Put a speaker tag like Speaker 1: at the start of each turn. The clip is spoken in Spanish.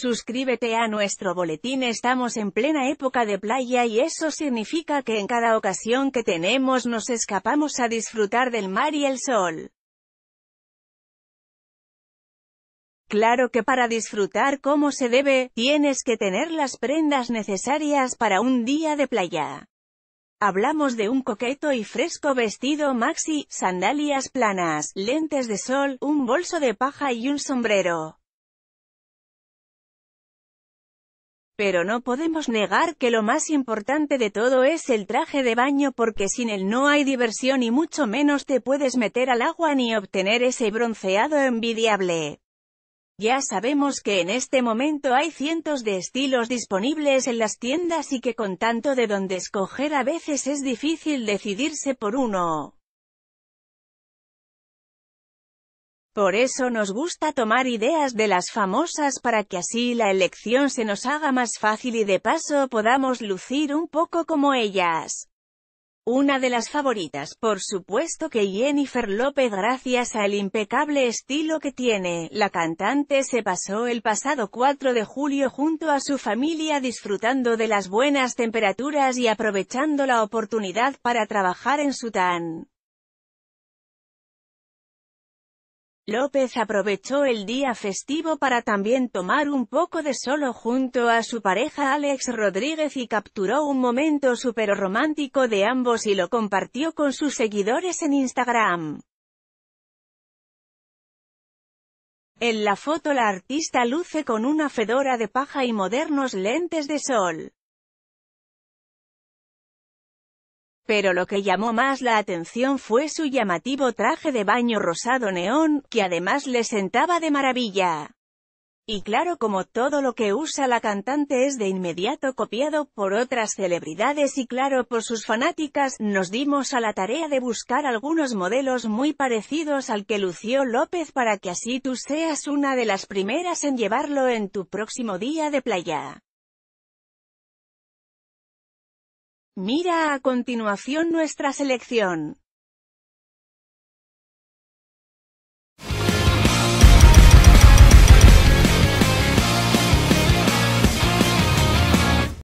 Speaker 1: Suscríbete a nuestro boletín estamos en plena época de playa y eso significa que en cada ocasión que tenemos nos escapamos a disfrutar del mar y el sol. Claro que para disfrutar como se debe, tienes que tener las prendas necesarias para un día de playa. Hablamos de un coqueto y fresco vestido maxi, sandalias planas, lentes de sol, un bolso de paja y un sombrero. Pero no podemos negar que lo más importante de todo es el traje de baño porque sin él no hay diversión y mucho menos te puedes meter al agua ni obtener ese bronceado envidiable. Ya sabemos que en este momento hay cientos de estilos disponibles en las tiendas y que con tanto de donde escoger a veces es difícil decidirse por uno. Por eso nos gusta tomar ideas de las famosas para que así la elección se nos haga más fácil y de paso podamos lucir un poco como ellas. Una de las favoritas, por supuesto que Jennifer López gracias al impecable estilo que tiene, la cantante se pasó el pasado 4 de julio junto a su familia disfrutando de las buenas temperaturas y aprovechando la oportunidad para trabajar en su tan López aprovechó el día festivo para también tomar un poco de solo junto a su pareja Alex Rodríguez y capturó un momento súper romántico de ambos y lo compartió con sus seguidores en Instagram. En la foto la artista luce con una fedora de paja y modernos lentes de sol. Pero lo que llamó más la atención fue su llamativo traje de baño rosado neón, que además le sentaba de maravilla. Y claro como todo lo que usa la cantante es de inmediato copiado por otras celebridades y claro por sus fanáticas, nos dimos a la tarea de buscar algunos modelos muy parecidos al que lució López para que así tú seas una de las primeras en llevarlo en tu próximo día de playa. Mira a continuación nuestra selección.